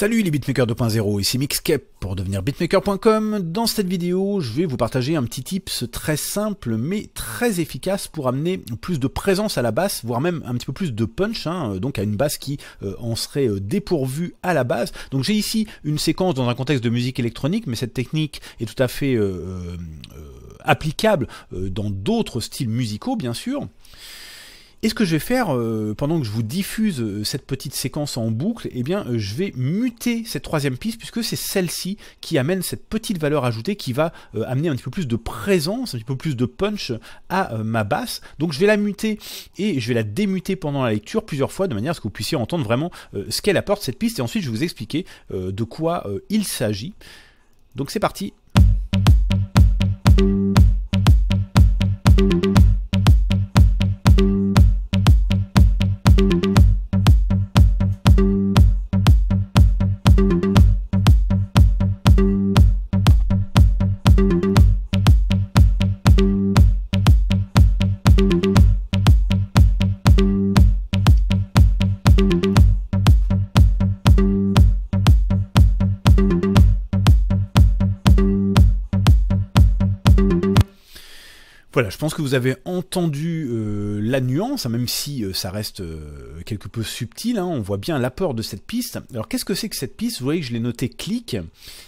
Salut les beatmakers 2.0, ici Mixcap pour devenir beatmaker.com. Dans cette vidéo, je vais vous partager un petit tips très simple mais très efficace pour amener plus de présence à la basse, voire même un petit peu plus de punch, hein, euh, donc à une basse qui euh, en serait euh, dépourvue à la base. Donc j'ai ici une séquence dans un contexte de musique électronique, mais cette technique est tout à fait applicable dans d'autres styles musicaux bien sûr. Et ce que je vais faire, euh, pendant que je vous diffuse euh, cette petite séquence en boucle, eh bien, euh, je vais muter cette troisième piste, puisque c'est celle-ci qui amène cette petite valeur ajoutée qui va amener un petit peu plus de présence, un petit peu plus de punch à ma basse. Donc je vais la muter et je vais la démuter pendant la lecture plusieurs fois, de manière à ce que vous puissiez entendre vraiment ce qu'elle apporte cette piste, et ensuite je vais vous expliquer de quoi il s'agit. Donc c'est parti, Thank you. Voilà, je pense que vous avez entendu euh, la nuance, hein, même si euh, ça reste euh, quelque peu subtil, hein, on voit bien l'apport de cette piste. Alors qu'est-ce que c'est que cette piste Vous voyez que je l'ai noté clic,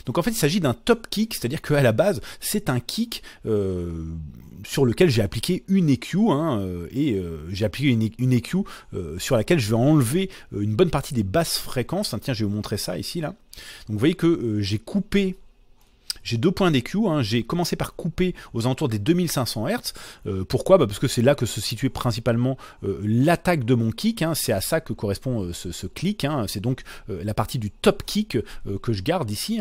Donc en fait il s'agit d'un top kick, c'est-à-dire qu'à la base c'est un kick sur lequel j'ai appliqué une EQ, hein, et j'ai appliqué une, e, une EQ sur laquelle je vais enlever une bonne partie des basses fréquences. tiens, je vais vous montrer ça ici là. Donc vous voyez que j'ai coupé j'ai deux points d'écu, hein. J'ai commencé par couper aux alentours des 2500 Hz. Euh, pourquoi bah, Parce que c'est là que se situait principalement euh, l'attaque de mon kick. Hein. C'est à ça que correspond euh, ce, clic. Hein. C'est donc la partie du top kick que je garde ici.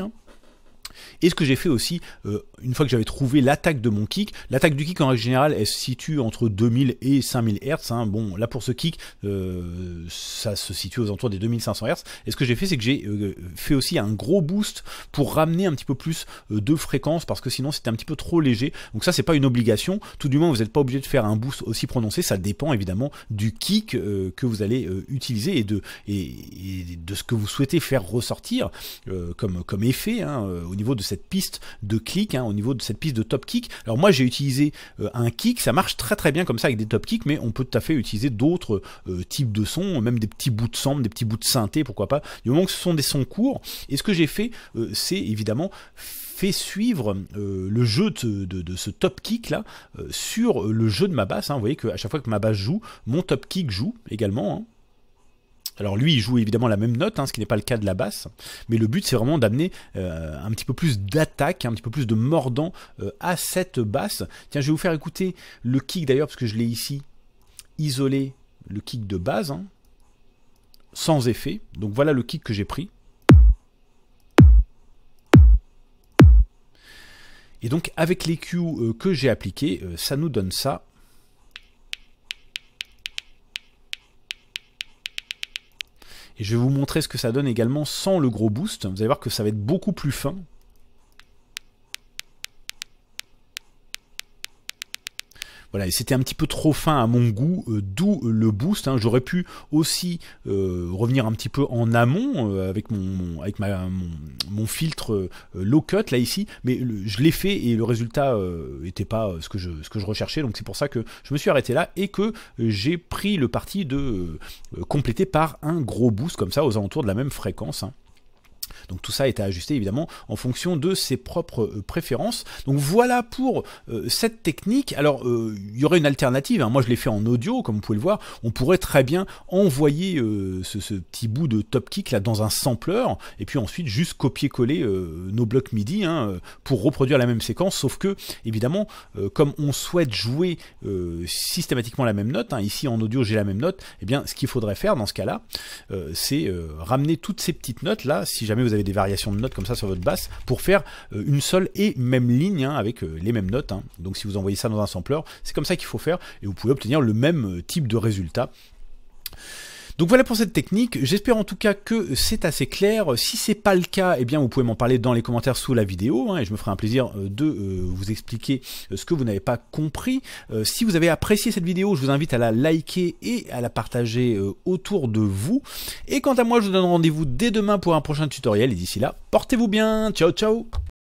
Et ce que j'ai fait aussi, euh, une fois que j'avais trouvé l'attaque de mon kick, l'attaque du kick en règle générale, elle se situe entre 2000 et 5000 Hz. Hein. Bon, là pour ce kick, euh, ça se situe aux alentours des 2500 Hz. Et ce que j'ai fait, c'est que j'ai euh, fait aussi un gros boost pour ramener un petit peu plus de fréquence, parce que sinon c'était un petit peu trop léger. Donc ça, c'est pas une obligation. Tout du moins, vous n'êtes pas obligé de faire un boost aussi prononcé. Ça dépend évidemment du kick que vous allez utiliser et de, ce que vous souhaitez faire ressortir comme, effet hein, au niveau niveau de cette piste de clic, hein, au niveau de cette piste de top kick. Alors moi j'ai utilisé euh, un kick, ça marche très très bien comme ça avec des top kicks, mais on peut tout à fait utiliser d'autres euh, types de sons, même des petits bouts de sample, des petits bouts de synthé, pourquoi pas. Du moment que ce sont des sons courts, et ce que j'ai fait, euh, c'est évidemment fait suivre le jeu de, ce top kick là sur le jeu de ma basse. Hein. Vous voyez qu'à chaque fois que ma basse joue, mon top kick joue également. Hein. Alors lui, il joue évidemment la même note, hein, ce qui n'est pas le cas de la basse, mais le but c'est vraiment d'amener euh, un petit peu plus d'attaque, un petit peu plus de mordant euh, à cette basse. Tiens, je vais vous faire écouter le kick d'ailleurs, parce que je l'ai ici isolé, le kick de base, hein, sans effet. Donc voilà le kick que j'ai pris. Et donc avec les euh, que j'ai appliqué, ça nous donne ça. Et je vais vous montrer ce que ça donne également sans le gros boost. Vous allez voir que ça va être beaucoup plus fin, Voilà, c'était un petit peu trop fin à mon goût, euh, d'où euh, le boost. Hein. J'aurais pu aussi euh, revenir un petit peu en amont avec mon, avec mon, filtre low cut là ici, mais je l'ai fait et le résultat n'était pas ce que je ce que je recherchais. Donc c'est pour ça que je me suis arrêté là et que j'ai pris le parti de compléter par un gros boost comme ça aux alentours de la même fréquence. Hein. Donc tout ça est à ajuster évidemment en fonction de ses propres euh, préférences. Donc voilà pour euh, cette technique. Alors euh, il y aurait une alternative, hein. moi je l'ai fait en audio comme vous pouvez le voir, on pourrait très bien envoyer ce, petit bout de top kick là dans un sampler et puis ensuite juste copier-coller nos blocs MIDI hein, pour reproduire la même séquence, sauf que évidemment comme on souhaite jouer systématiquement la même note, hein, ici en audio j'ai la même note, et eh bien ce qu'il faudrait faire dans ce cas-là, c'est ramener toutes ces petites notes là, si jamais vous avez des variations de notes comme ça sur votre basse pour faire euh, une seule et même ligne hein, avec euh, les mêmes notes. Hein. Donc si vous envoyez ça dans un sampleur c'est comme ça qu'il faut faire et vous pouvez obtenir le même euh, type de résultat. Donc voilà pour cette technique. J'espère en tout cas que c'est assez clair. Si c'est pas le cas, eh bien vous pouvez m'en parler dans les commentaires sous la vidéo hein, et je me ferai un plaisir euh, de euh, vous expliquer euh, ce que vous n'avez pas compris. si vous avez apprécié cette vidéo, je vous invite à la liker et à la partager autour de vous. Et quant à moi, je vous donne rendez-vous dès demain pour un prochain tutoriel. Et d'ici là, portez-vous bien. Ciao, ciao.